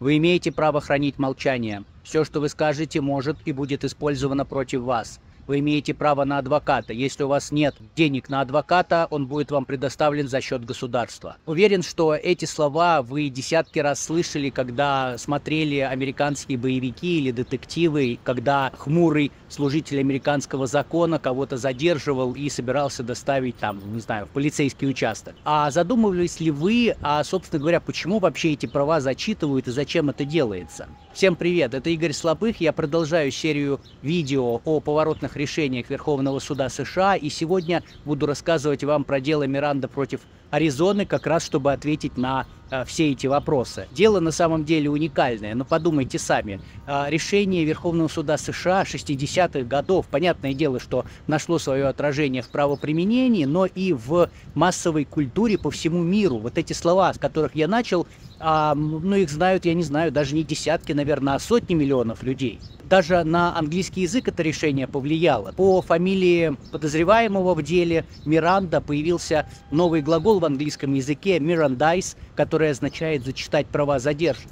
Вы имеете право хранить молчание. Все, что вы скажете, может и будет использовано против вас вы имеете право на адвоката. Если у вас нет денег на адвоката, он будет вам предоставлен за счет государства. Уверен, что эти слова вы десятки раз слышали, когда смотрели американские боевики или детективы, когда хмурый служитель американского закона кого-то задерживал и собирался доставить там, не знаю, в полицейский участок. А задумывались ли вы, а, собственно говоря, почему вообще эти права зачитывают и зачем это делается? Всем привет, это Игорь Слабых, я продолжаю серию видео о поворотных решениях Верховного суда США, и сегодня буду рассказывать вам про дело Миранда против Аризоны как раз, чтобы ответить на э, все эти вопросы. Дело на самом деле уникальное, но подумайте сами. Э, решение Верховного суда США 60-х годов, понятное дело, что нашло свое отражение в правоприменении, но и в массовой культуре по всему миру. Вот эти слова, с которых я начал, а, ну их знают, я не знаю, даже не десятки, наверное, а сотни миллионов людей. Даже на английский язык это решение повлияло. По фамилии подозреваемого в деле Миранда появился новый глагол глагол в английском языке «mirandise», который означает «зачитать права задержанных».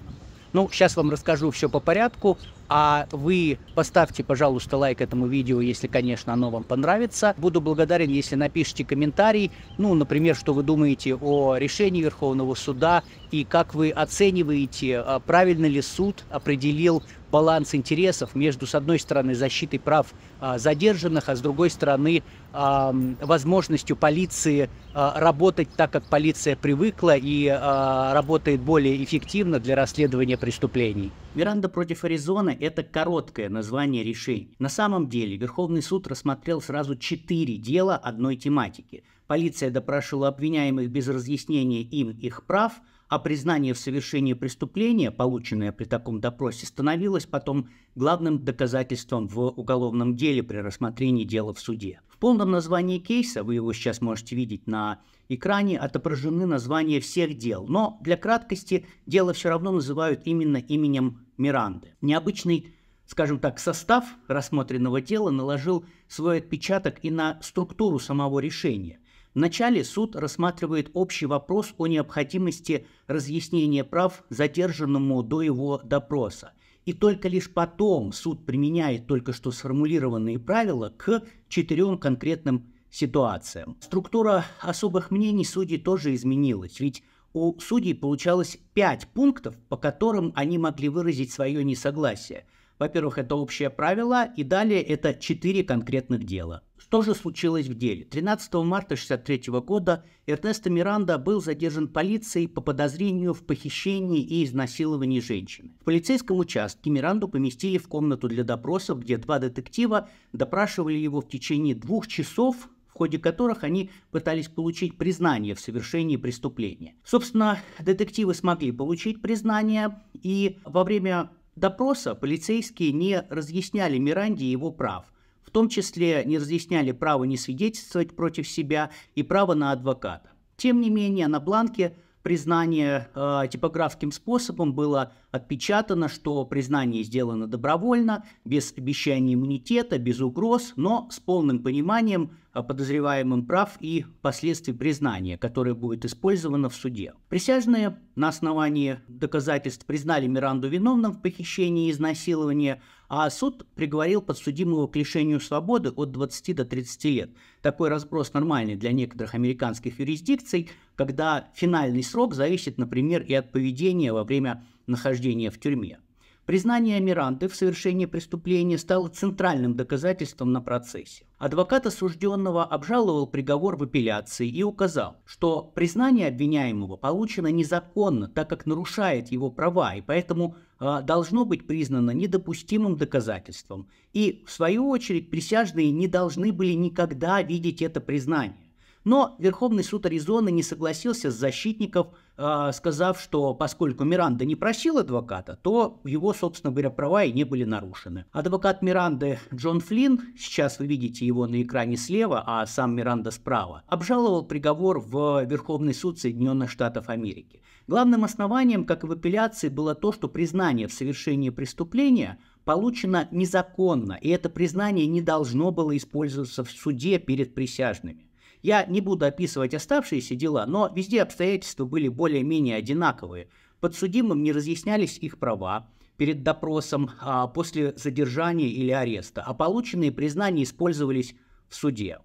Ну, сейчас вам расскажу все по порядку. А вы поставьте, пожалуйста, лайк этому видео, если, конечно, оно вам понравится. Буду благодарен, если напишите комментарий, ну, например, что вы думаете о решении Верховного суда и как вы оцениваете, а, правильно ли суд определил баланс интересов между, с одной стороны, защитой прав а, задержанных, а с другой стороны, возможностью полиции а, работать так, как полиция привыкла и работает более эффективно для расследования преступлений. Миранда против Аризоны это короткое название решений. На самом деле Верховный суд рассмотрел сразу четыре дела одной тематики. Полиция допрашивала обвиняемых без разъяснения им их прав, а признание в совершении преступления, полученное при таком допросе, становилось потом главным доказательством в уголовном деле при рассмотрении дела в суде. В полном названии кейса, вы его сейчас можете видеть на экране отображены названия всех дел, но для краткости дело все равно называют именно именем Миранды. Необычный, скажем так, состав рассмотренного дела наложил свой отпечаток и на структуру самого решения. Вначале суд рассматривает общий вопрос о необходимости разъяснения прав задержанному до его допроса. И только лишь потом суд применяет только что сформулированные правила к четырем конкретным ситуациям. Структура особых мнений судей тоже изменилась, ведь у судей получалось пять пунктов, по которым они могли выразить свое несогласие. Во-первых, это общее правило, и далее это четыре конкретных дела. Что же случилось в деле? 13 марта 1963 года Эрнесто Миранда был задержан полицией по подозрению в похищении и изнасиловании женщины. В полицейском участке Миранду поместили в комнату для допросов, где два детектива допрашивали его в течение двух часов в ходе которых они пытались получить признание в совершении преступления. Собственно, детективы смогли получить признание, и во время допроса полицейские не разъясняли Миранде его прав, в том числе не разъясняли право не свидетельствовать против себя и право на адвоката. Тем не менее, на бланке признание э, типографским способом было отпечатано, что признание сделано добровольно, без обещания иммунитета, без угроз, но с полным пониманием э, подозреваемым прав и последствий признания, которое будет использовано в суде. Присяжные на основании доказательств признали Миранду виновным в похищении и изнасиловании, а суд приговорил подсудимого к лишению свободы от 20 до 30 лет. Такой разброс нормальный для некоторых американских юрисдикций, когда финальный срок зависит, например, и от поведения во время нахождения в тюрьме. Признание Миранды в совершении преступления стало центральным доказательством на процессе. Адвокат осужденного обжаловал приговор в апелляции и указал, что признание обвиняемого получено незаконно, так как нарушает его права, и поэтому э, должно быть признано недопустимым доказательством. И, в свою очередь, присяжные не должны были никогда видеть это признание. Но Верховный суд Аризоны не согласился с защитников, а, сказав, что поскольку Миранда не просил адвоката, то его, собственно говоря, права и не были нарушены. Адвокат Миранды Джон Флинн, сейчас вы видите его на экране слева, а сам Миранда справа, обжаловал приговор в Верховный суд Соединенных Штатов Америки. Главным основанием, как и в апелляции, было то, что признание в совершении преступления получено незаконно, и это признание не должно было использоваться в суде перед присяжными. Я не буду описывать оставшиеся дела, но везде обстоятельства были более-менее одинаковые. Подсудимым не разъяснялись их права перед допросом а, после задержания или ареста, а полученные признания использовались в суде.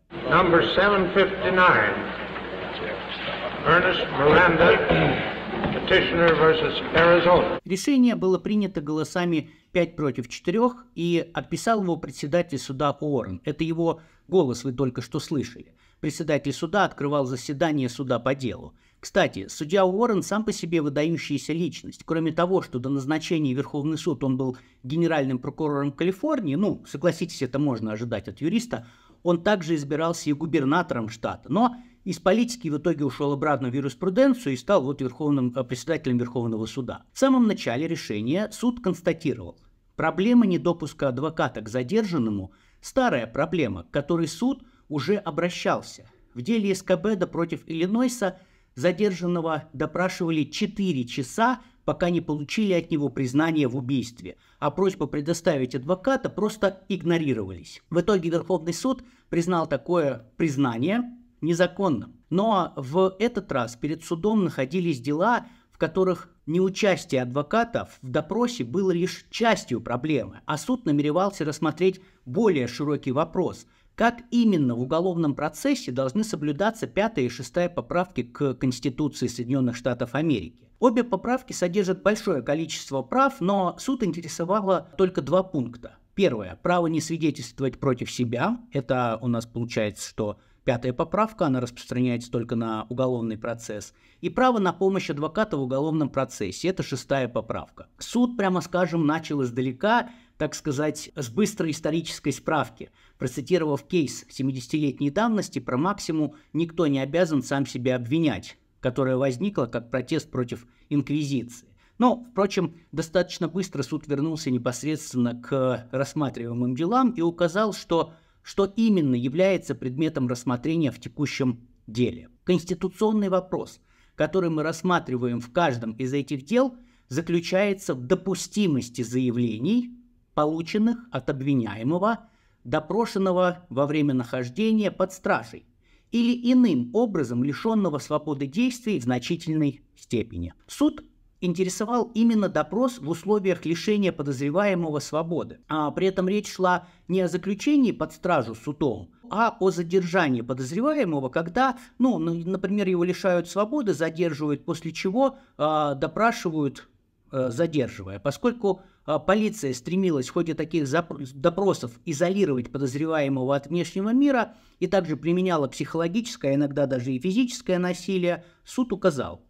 Решение было принято голосами 5 против 4 и отписал его председатель суда Уоррен. Это его голос вы только что слышали. Председатель суда открывал заседание суда по делу. Кстати, судья Уоррен сам по себе выдающаяся личность. Кроме того, что до назначения Верховный суд он был генеральным прокурором Калифорнии, ну, согласитесь, это можно ожидать от юриста, он также избирался и губернатором штата. Но из политики в итоге ушел обратно в юриспруденцию и стал вот верховным, э, председателем Верховного суда. В самом начале решения суд констатировал, проблема недопуска адвоката к задержанному – старая проблема, которой суд – уже обращался. В деле Эскобеда против Иллинойса задержанного допрашивали 4 часа, пока не получили от него признание в убийстве, а просьба предоставить адвоката просто игнорировались. В итоге Верховный суд признал такое признание незаконным. Но в этот раз перед судом находились дела, в которых неучастие адвокатов в допросе было лишь частью проблемы, а суд намеревался рассмотреть более широкий вопрос – как именно в уголовном процессе должны соблюдаться пятая и шестая поправки к Конституции Соединенных Штатов Америки. Обе поправки содержат большое количество прав, но суд интересовало только два пункта. Первое. Право не свидетельствовать против себя. Это у нас получается, что Пятая поправка, она распространяется только на уголовный процесс. И право на помощь адвоката в уголовном процессе, это шестая поправка. Суд, прямо скажем, начал издалека, так сказать, с быстрой исторической справки. Процитировав кейс 70-летней давности, про Максиму никто не обязан сам себя обвинять, которая возникла как протест против инквизиции. Но, впрочем, достаточно быстро суд вернулся непосредственно к рассматриваемым делам и указал, что что именно является предметом рассмотрения в текущем деле. Конституционный вопрос, который мы рассматриваем в каждом из этих дел, заключается в допустимости заявлений полученных от обвиняемого, допрошенного во время нахождения под стражей или иным образом лишенного свободы действий в значительной степени. Суд интересовал именно допрос в условиях лишения подозреваемого свободы. А при этом речь шла не о заключении под стражу судом, а о задержании подозреваемого, когда, ну, например, его лишают свободы, задерживают, после чего э, допрашивают, э, задерживая, поскольку а, полиция стремилась в ходе таких допросов изолировать подозреваемого от внешнего мира и также применяла психологическое, а иногда даже и физическое насилие, суд указал,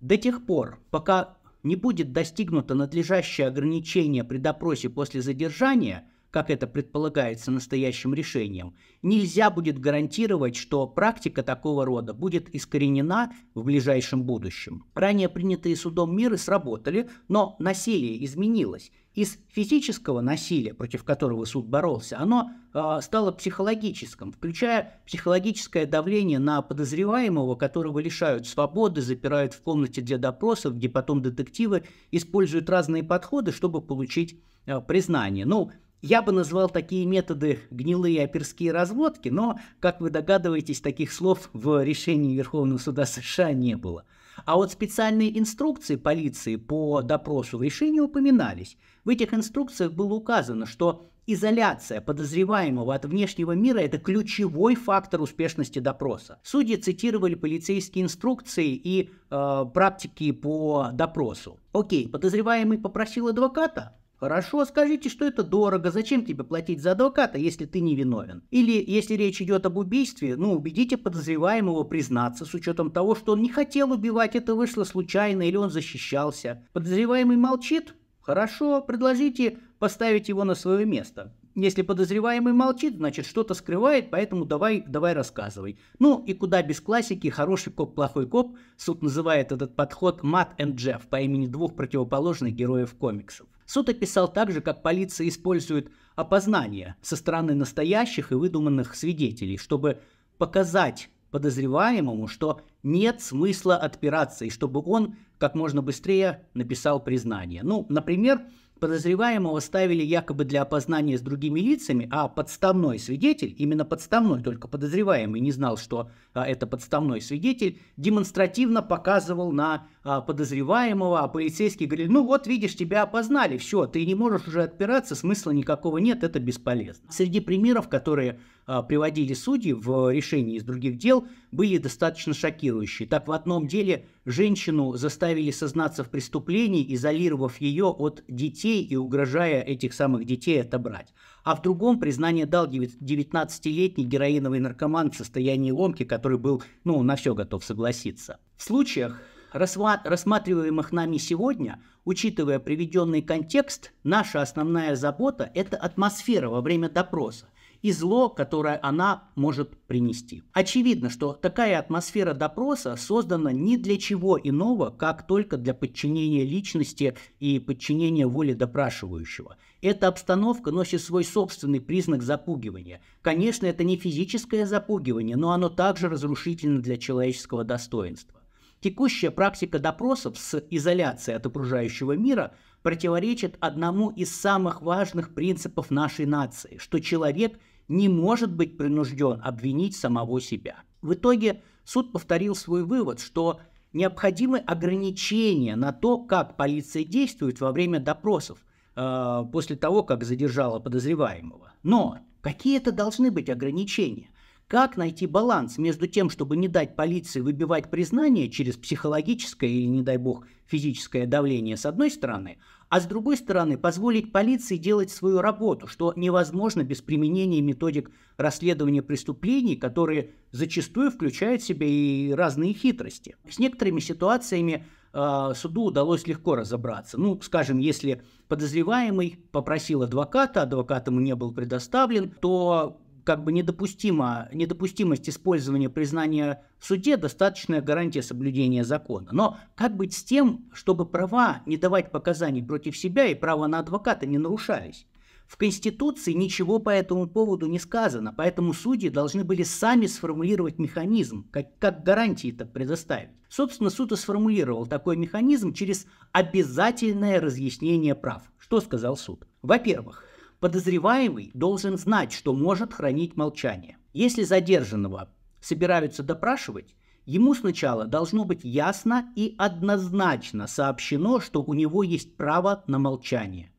до тех пор, пока не будет достигнуто надлежащее ограничение при допросе после задержания – как это предполагается настоящим решением, нельзя будет гарантировать, что практика такого рода будет искоренена в ближайшем будущем. Ранее принятые судом меры сработали, но насилие изменилось. Из физического насилия, против которого суд боролся, оно э, стало психологическим, включая психологическое давление на подозреваемого, которого лишают свободы, запирают в комнате для допросов, где потом детективы используют разные подходы, чтобы получить э, признание. Ну, я бы назвал такие методы гнилые оперские разводки, но, как вы догадываетесь, таких слов в решении Верховного суда США не было. А вот специальные инструкции полиции по допросу в решении упоминались. В этих инструкциях было указано, что изоляция подозреваемого от внешнего мира – это ключевой фактор успешности допроса. Судьи цитировали полицейские инструкции и э, практики по допросу. Окей, подозреваемый попросил адвоката, Хорошо, скажите, что это дорого, зачем тебе платить за адвоката, если ты не виновен? Или, если речь идет об убийстве, ну, убедите подозреваемого признаться, с учетом того, что он не хотел убивать, это вышло случайно, или он защищался. Подозреваемый молчит? Хорошо, предложите поставить его на свое место. Если подозреваемый молчит, значит что-то скрывает, поэтому давай, давай рассказывай. Ну и куда без классики, хороший коп, плохой коп, суд называет этот подход Мат и Джефф по имени двух противоположных героев комиксов. Суд описал также, как полиция использует опознание со стороны настоящих и выдуманных свидетелей, чтобы показать подозреваемому, что нет смысла отпираться, и чтобы он как можно быстрее написал признание. Ну, например, подозреваемого ставили якобы для опознания с другими лицами, а подставной свидетель, именно подставной, только подозреваемый не знал, что а, это подставной свидетель, демонстративно показывал на а, подозреваемого, а полицейский говорит, ну вот видишь, тебя опознали, все, ты не можешь уже отпираться, смысла никакого нет, это бесполезно. Среди примеров, которые а, приводили судьи в решении из других дел, были достаточно шокирующие. Так, в одном деле женщину заставили сознаться в преступлении, изолировав ее от детей и угрожая этих самых детей отобрать. А в другом признание дал 19-летний героиновый наркоман в состоянии ломки, который был, ну, на все готов согласиться. В случаях, рассматриваемых нами сегодня, учитывая приведенный контекст, наша основная забота – это атмосфера во время допроса и зло, которое она может принести. Очевидно, что такая атмосфера допроса создана не для чего иного, как только для подчинения личности и подчинения воле допрашивающего. Эта обстановка носит свой собственный признак запугивания. Конечно, это не физическое запугивание, но оно также разрушительно для человеческого достоинства. Текущая практика допросов с изоляцией от окружающего мира противоречит одному из самых важных принципов нашей нации, что человек не может быть принужден обвинить самого себя. В итоге суд повторил свой вывод, что необходимы ограничения на то, как полиция действует во время допросов э, после того, как задержала подозреваемого. Но какие это должны быть ограничения? Как найти баланс между тем, чтобы не дать полиции выбивать признание через психологическое или, не дай бог, физическое давление с одной стороны, а с другой стороны позволить полиции делать свою работу, что невозможно без применения методик расследования преступлений, которые зачастую включают в себя и разные хитрости. С некоторыми ситуациями э, суду удалось легко разобраться. Ну, скажем, если подозреваемый попросил адвоката, адвокат ему не был предоставлен, то как бы недопустимо, недопустимость использования признания в суде достаточная гарантия соблюдения закона. Но как быть с тем, чтобы права не давать показаний против себя и право на адвоката не нарушались? В Конституции ничего по этому поводу не сказано, поэтому судьи должны были сами сформулировать механизм, как, как гарантии это предоставить. Собственно, суд и сформулировал такой механизм через обязательное разъяснение прав. Что сказал суд? Во-первых, Подозреваемый должен знать, что может хранить молчание. Если задержанного собираются допрашивать, ему сначала должно быть ясно и однозначно сообщено, что у него есть право на молчание.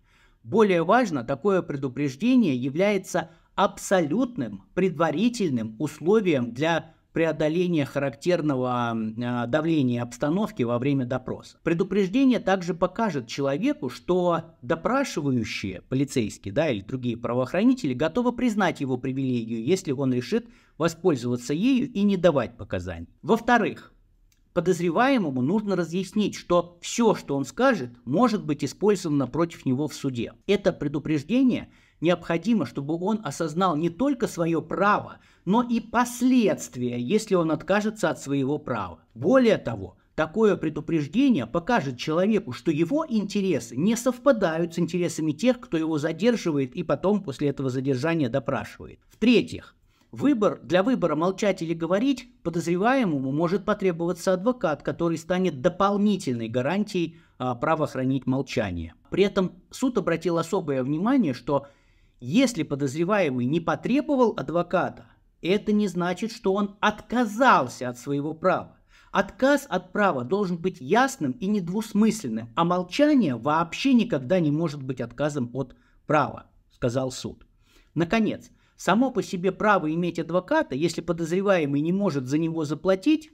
Более важно, такое предупреждение является абсолютным предварительным условием для преодоления характерного а, давления обстановки во время допроса. Предупреждение также покажет человеку, что допрашивающие полицейские да, или другие правоохранители готовы признать его привилегию, если он решит воспользоваться ею и не давать показаний. Во-вторых, Подозреваемому нужно разъяснить, что все, что он скажет, может быть использовано против него в суде. Это предупреждение необходимо, чтобы он осознал не только свое право, но и последствия, если он откажется от своего права. Более того, Такое предупреждение покажет человеку, что его интересы не совпадают с интересами тех, кто его задерживает и потом после этого задержания допрашивает. В-третьих, Выбор, для выбора молчать или говорить подозреваемому может потребоваться адвокат, который станет дополнительной гарантией а, права хранить молчание. При этом суд обратил особое внимание, что если подозреваемый не потребовал адвоката, это не значит, что он отказался от своего права. Отказ от права должен быть ясным и недвусмысленным, а молчание вообще никогда не может быть отказом от права, сказал суд. Наконец, Само по себе право иметь адвоката, если подозреваемый не может за него заплатить,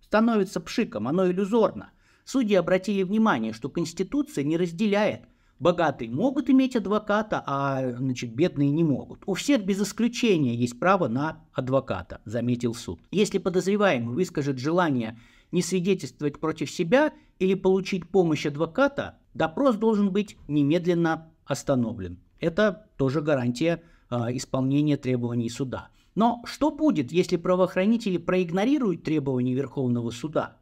становится пшиком, оно иллюзорно. Судьи обратили внимание, что Конституция не разделяет. Богатые могут иметь адвоката, а значит, бедные не могут. У всех без исключения есть право на адвоката, заметил суд. Если подозреваемый выскажет желание не свидетельствовать против себя или получить помощь адвоката, допрос должен быть немедленно остановлен. Это тоже гарантия Э, исполнения требований суда. Но что будет, если правоохранители проигнорируют требования Верховного суда?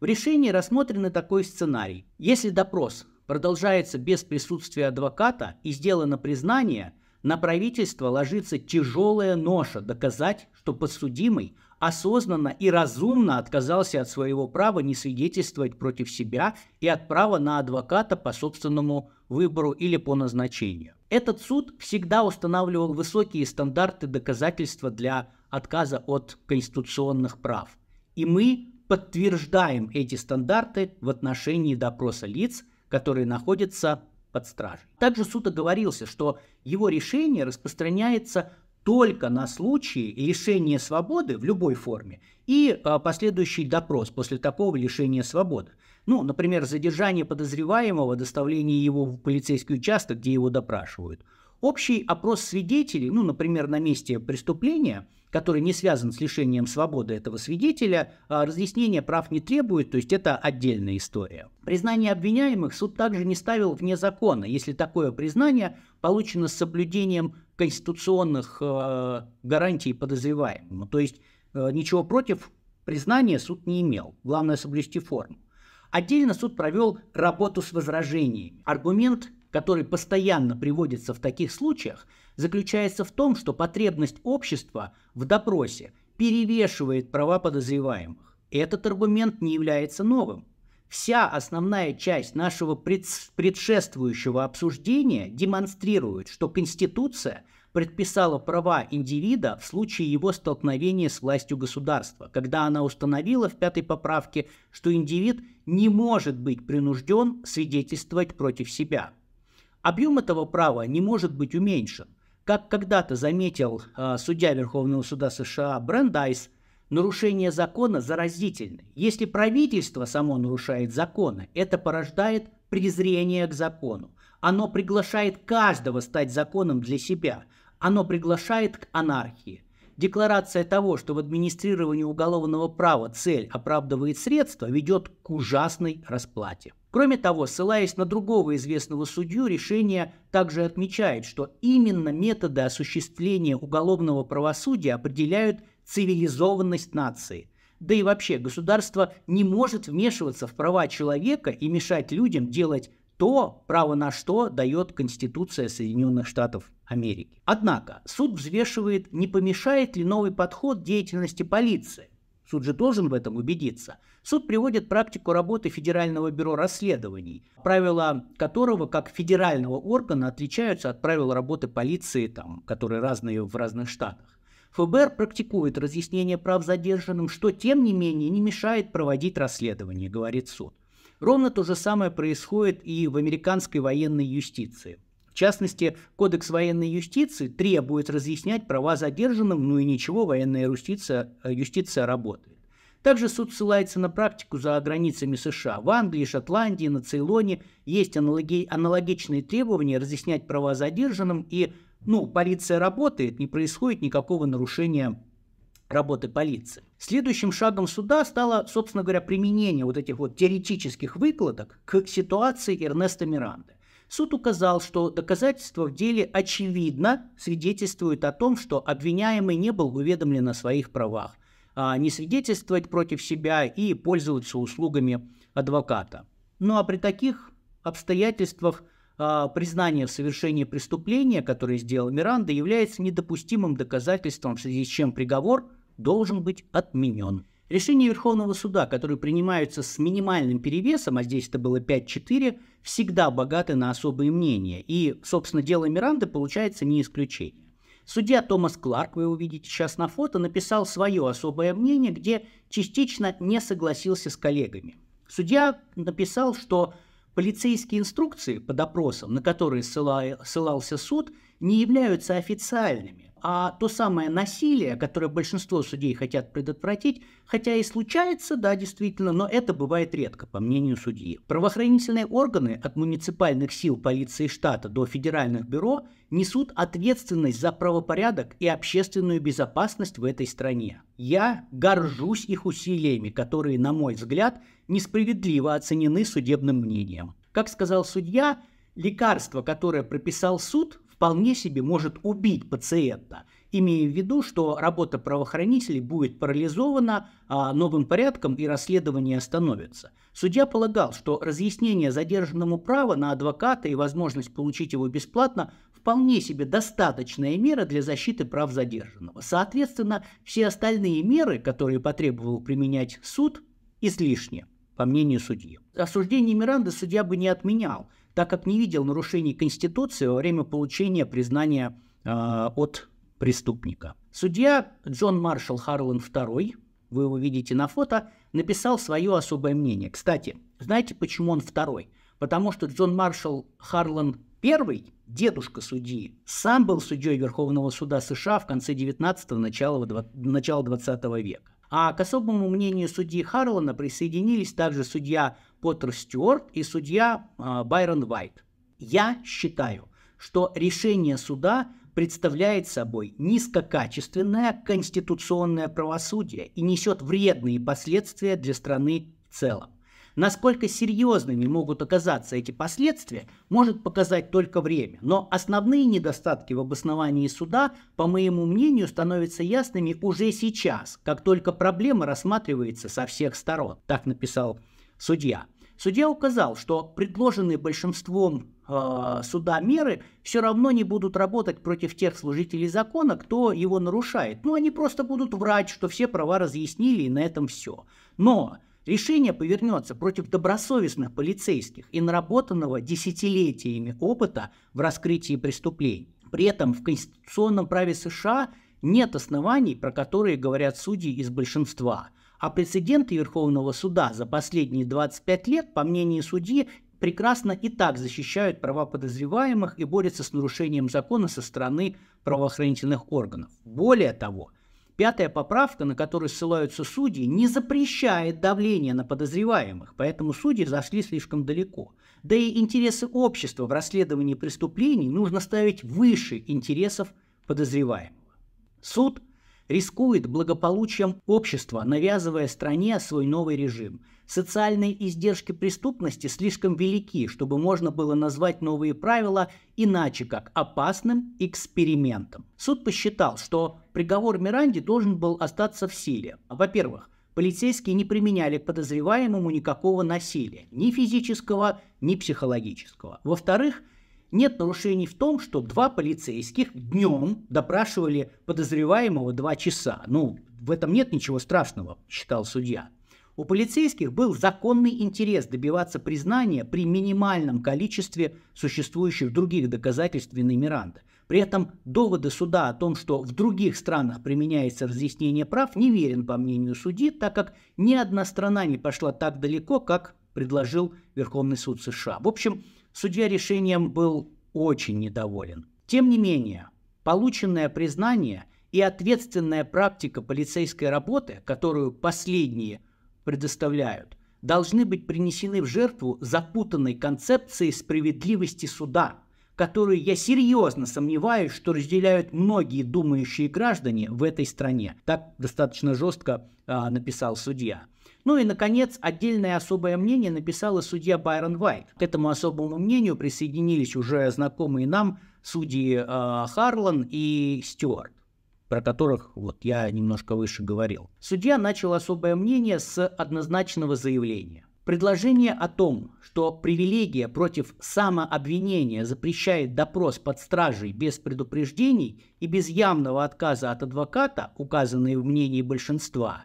В решении рассмотрен такой сценарий. Если допрос продолжается без присутствия адвоката и сделано признание, на правительство ложится тяжелая ноша доказать, что подсудимый осознанно и разумно отказался от своего права не свидетельствовать против себя и от права на адвоката по собственному выбору или по назначению. Этот суд всегда устанавливал высокие стандарты доказательства для отказа от конституционных прав. И мы подтверждаем эти стандарты в отношении допроса лиц, которые находятся под стражей. Также суд оговорился, что его решение распространяется только на случай лишения свободы в любой форме и а, последующий допрос после такого лишения свободы. Ну, например, задержание подозреваемого, доставление его в полицейский участок, где его допрашивают. Общий опрос свидетелей, ну, например, на месте преступления, который не связан с лишением свободы этого свидетеля, а, разъяснение прав не требует, то есть это отдельная история. Признание обвиняемых суд также не ставил вне закона, если такое признание получено с соблюдением конституционных э, гарантий подозреваемого. То есть э, ничего против признания суд не имел. Главное соблюсти форму. Отдельно суд провел работу с возражениями. Аргумент, который постоянно приводится в таких случаях, заключается в том, что потребность общества в допросе перевешивает права подозреваемых. Этот аргумент не является новым. Вся основная часть нашего предшествующего обсуждения демонстрирует, что Конституция предписала права индивида в случае его столкновения с властью государства, когда она установила в пятой поправке, что индивид не может быть принужден свидетельствовать против себя. Объем этого права не может быть уменьшен. Как когда-то заметил э, судья Верховного суда США Брендайс, нарушение закона заразительно. Если правительство само нарушает законы, это порождает презрение к закону. Оно приглашает каждого стать законом для себя. Оно приглашает к анархии. Декларация того, что в администрировании уголовного права цель оправдывает средства, ведет к ужасной расплате. Кроме того, ссылаясь на другого известного судью, решение также отмечает, что именно методы осуществления уголовного правосудия определяют цивилизованность нации. Да и вообще, государство не может вмешиваться в права человека и мешать людям делать то, право на что дает Конституция Соединенных Штатов Америки. Однако суд взвешивает, не помешает ли новый подход деятельности полиции. Суд же должен в этом убедиться. Суд приводит практику работы Федерального бюро расследований, правила которого как федерального органа отличаются от правил работы полиции, там, которые разные в разных штатах. ФБР практикует разъяснение прав задержанным, что, тем не менее, не мешает проводить расследование, говорит суд. Ровно то же самое происходит и в американской военной юстиции. В частности, Кодекс военной юстиции требует разъяснять права задержанным, ну и ничего, военная юстиция, юстиция работает. Также суд ссылается на практику за границами США. В Англии, Шотландии, на Цейлоне есть аналоги, аналогичные требования разъяснять права задержанным, и ну, полиция работает, не происходит никакого нарушения работы полиции. Следующим шагом суда стало, собственно говоря, применение вот этих вот теоретических выкладок к ситуации Эрнеста Миранды. Суд указал, что доказательства в деле очевидно свидетельствуют о том, что обвиняемый не был уведомлен о своих правах, а не свидетельствовать против себя и пользоваться услугами адвоката. Ну а при таких обстоятельствах – а, признание в совершении преступления, которое сделал Миранда, является недопустимым доказательством, в связи с чем приговор должен быть отменен. Решения Верховного суда, которые принимаются с минимальным перевесом, а здесь это было 5-4, всегда богаты на особые мнения. И, собственно, дело Миранды получается не исключение. Судья Томас Кларк, вы увидите сейчас на фото, написал свое особое мнение, где частично не согласился с коллегами. Судья написал, что Полицейские инструкции по допросам, на которые ссылался суд, не являются официальными. А то самое насилие, которое большинство судей хотят предотвратить, хотя и случается, да, действительно, но это бывает редко, по мнению судьи. Правоохранительные органы от муниципальных сил полиции штата до федеральных бюро несут ответственность за правопорядок и общественную безопасность в этой стране. Я горжусь их усилиями, которые, на мой взгляд, несправедливо оценены судебным мнением. Как сказал судья, лекарство, которое прописал суд, вполне себе может убить пациента, имея в виду, что работа правоохранителей будет парализована а, новым порядком и расследование остановится. Судья полагал, что разъяснение задержанному права на адвоката и возможность получить его бесплатно вполне себе достаточная мера для защиты прав задержанного. Соответственно, все остальные меры, которые потребовал применять суд, излишне, по мнению судьи. Осуждение Миранды судья бы не отменял – так как не видел нарушений Конституции во время получения признания э, от преступника. Судья Джон Маршалл Харлан II, вы его видите на фото, написал свое особое мнение. Кстати, знаете, почему он второй? Потому что Джон Маршалл Харлан I, дедушка судьи, сам был судьей Верховного суда США в конце 19-го, начала 20 века. А к особому мнению судьи Харлана присоединились также судья Поттер Стюарт и судья а, Байрон Вайт. Я считаю, что решение суда представляет собой низкокачественное конституционное правосудие и несет вредные последствия для страны в целом. Насколько серьезными могут оказаться эти последствия, может показать только время. Но основные недостатки в обосновании суда, по моему мнению, становятся ясными уже сейчас, как только проблема рассматривается со всех сторон. Так написал судья. Судья указал, что предложенные большинством э, суда меры все равно не будут работать против тех служителей закона, кто его нарушает. Ну, они просто будут врать, что все права разъяснили, и на этом все. Но Решение повернется против добросовестных полицейских и наработанного десятилетиями опыта в раскрытии преступлений. При этом в конституционном праве США нет оснований, про которые говорят судьи из большинства. А прецеденты Верховного суда за последние 25 лет, по мнению судьи, прекрасно и так защищают права подозреваемых и борются с нарушением закона со стороны правоохранительных органов. Более того, Пятая поправка, на которую ссылаются судьи, не запрещает давление на подозреваемых, поэтому судьи зашли слишком далеко. Да и интересы общества в расследовании преступлений нужно ставить выше интересов подозреваемого. Суд рискует благополучием общества, навязывая стране свой новый режим – Социальные издержки преступности слишком велики, чтобы можно было назвать новые правила иначе как опасным экспериментом. Суд посчитал, что приговор Миранди должен был остаться в силе. Во-первых, полицейские не применяли к подозреваемому никакого насилия, ни физического, ни психологического. Во-вторых, нет нарушений в том, что два полицейских днем допрашивали подозреваемого два часа. Ну, в этом нет ничего страшного, считал судья. У полицейских был законный интерес добиваться признания при минимальном количестве существующих других доказательств вины Миранда. При этом доводы суда о том, что в других странах применяется разъяснение прав, неверен по мнению судьи, так как ни одна страна не пошла так далеко, как предложил Верховный суд США. В общем, судья решением был очень недоволен. Тем не менее, полученное признание и ответственная практика полицейской работы, которую последние – предоставляют, должны быть принесены в жертву запутанной концепции справедливости суда, которую я серьезно сомневаюсь, что разделяют многие думающие граждане в этой стране. Так достаточно жестко а, написал судья. Ну и, наконец, отдельное особое мнение написала судья Байрон Вайт. К этому особому мнению присоединились уже знакомые нам судьи э, Харлан и Стюарт про которых вот я немножко выше говорил. Судья начал особое мнение с однозначного заявления. Предложение о том, что привилегия против самообвинения запрещает допрос под стражей без предупреждений и без явного отказа от адвоката, указанные в мнении большинства,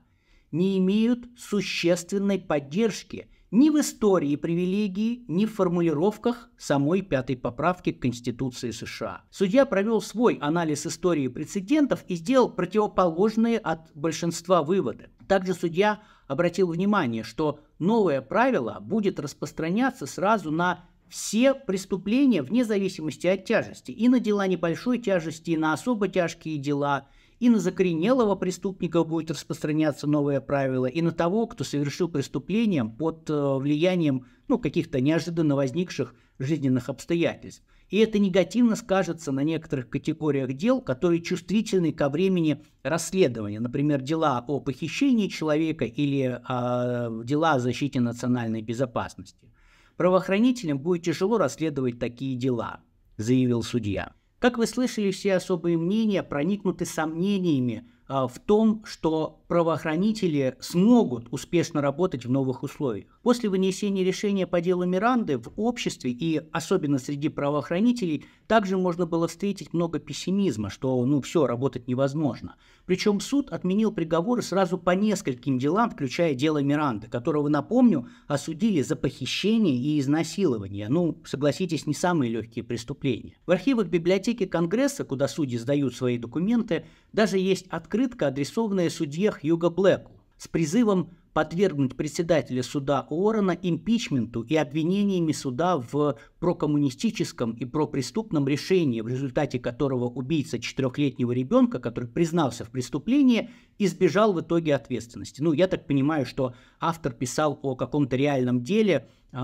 не имеют существенной поддержки – ни в истории привилегии, ни в формулировках самой пятой поправки к Конституции США. Судья провел свой анализ истории прецедентов и сделал противоположные от большинства выводы. Также судья обратил внимание, что новое правило будет распространяться сразу на все преступления вне зависимости от тяжести и на дела небольшой тяжести, и на особо тяжкие дела – и на закоренелого преступника будет распространяться новое правило, и на того, кто совершил преступление под э, влиянием ну, каких-то неожиданно возникших жизненных обстоятельств. И это негативно скажется на некоторых категориях дел, которые чувствительны ко времени расследования. Например, дела о похищении человека или э, дела о защите национальной безопасности. Правоохранителям будет тяжело расследовать такие дела, заявил судья. Как вы слышали, все особые мнения проникнуты сомнениями а, в том, что правоохранители смогут успешно работать в новых условиях. После вынесения решения по делу Миранды в обществе и особенно среди правоохранителей также можно было встретить много пессимизма, что ну все, работать невозможно. Причем суд отменил приговоры сразу по нескольким делам, включая дело Миранды, которого, напомню, осудили за похищение и изнасилование. Ну, согласитесь, не самые легкие преступления. В архивах библиотеки Конгресса, куда судьи сдают свои документы, даже есть открытые открытка, адресованная судье Хьюго Блэку с призывом подвергнуть председателя суда Уоррена импичменту и обвинениями суда в прокоммунистическом и пропреступном решении, в результате которого убийца четырехлетнего ребенка, который признался в преступлении, избежал в итоге ответственности. Ну, я так понимаю, что автор писал о каком-то реальном деле, э,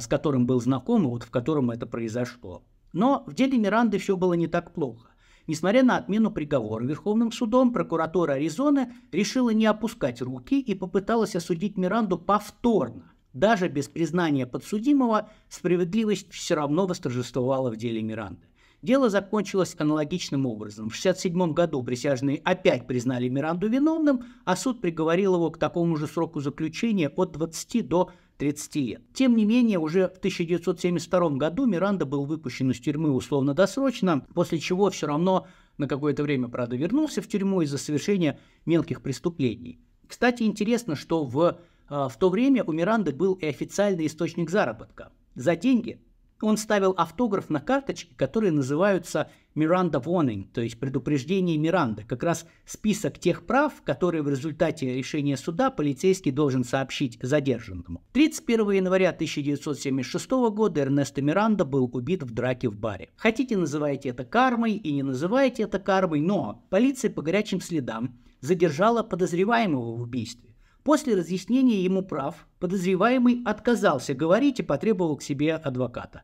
с которым был знаком, и вот в котором это произошло. Но в деле Миранды все было не так плохо. Несмотря на отмену приговора Верховным судом, прокуратура Аризоны решила не опускать руки и попыталась осудить Миранду повторно. Даже без признания подсудимого справедливость все равно восторжествовала в деле Миранды. Дело закончилось аналогичным образом. В 1967 году присяжные опять признали Миранду виновным, а суд приговорил его к такому же сроку заключения от 20 до 30 лет. Тем не менее, уже в 1972 году Миранда был выпущен из тюрьмы условно-досрочно, после чего все равно на какое-то время, правда, вернулся в тюрьму из-за совершения мелких преступлений. Кстати, интересно, что в, а, в то время у Миранды был и официальный источник заработка. За деньги он ставил автограф на карточки, которые называются Миранда Warning, то есть предупреждение Миранда, как раз список тех прав, которые в результате решения суда полицейский должен сообщить задержанному. 31 января 1976 года Эрнесто Миранда был убит в драке в баре. Хотите называйте это кармой и не называйте это кармой, но полиция по горячим следам задержала подозреваемого в убийстве. После разъяснения ему прав подозреваемый отказался говорить и потребовал к себе адвоката.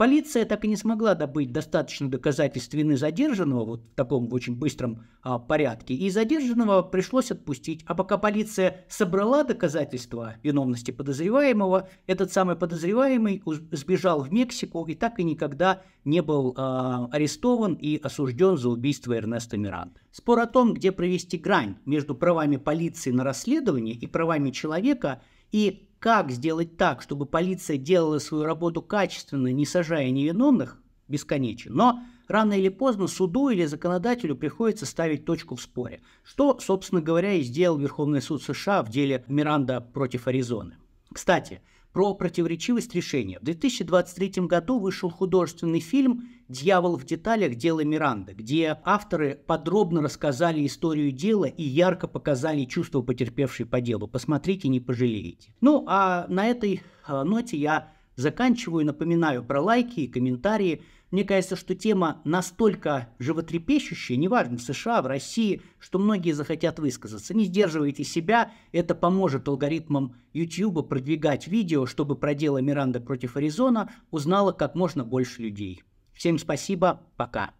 Полиция так и не смогла добыть достаточно доказательств вины задержанного вот в таком очень быстром а, порядке, и задержанного пришлось отпустить. А пока полиция собрала доказательства виновности подозреваемого, этот самый подозреваемый сбежал в Мексику и так и никогда не был а, арестован и осужден за убийство Эрнеста Миранда. Спор о том, где провести грань между правами полиции на расследование и правами человека и как сделать так, чтобы полиция делала свою работу качественно, не сажая невиновных, бесконечно, но рано или поздно суду или законодателю приходится ставить точку в споре, что, собственно говоря, и сделал Верховный суд США в деле Миранда против Аризоны. Кстати, про противоречивость решения. В 2023 году вышел художественный фильм «Дьявол в деталях. Дело Миранды», где авторы подробно рассказали историю дела и ярко показали чувства потерпевшей по делу. Посмотрите, не пожалеете. Ну, а на этой э, ноте я заканчиваю. Напоминаю про лайки и комментарии – мне кажется, что тема настолько животрепещущая, неважно, в США, в России, что многие захотят высказаться. Не сдерживайте себя, это поможет алгоритмам YouTube продвигать видео, чтобы про дело Миранда против Аризона узнало как можно больше людей. Всем спасибо, пока.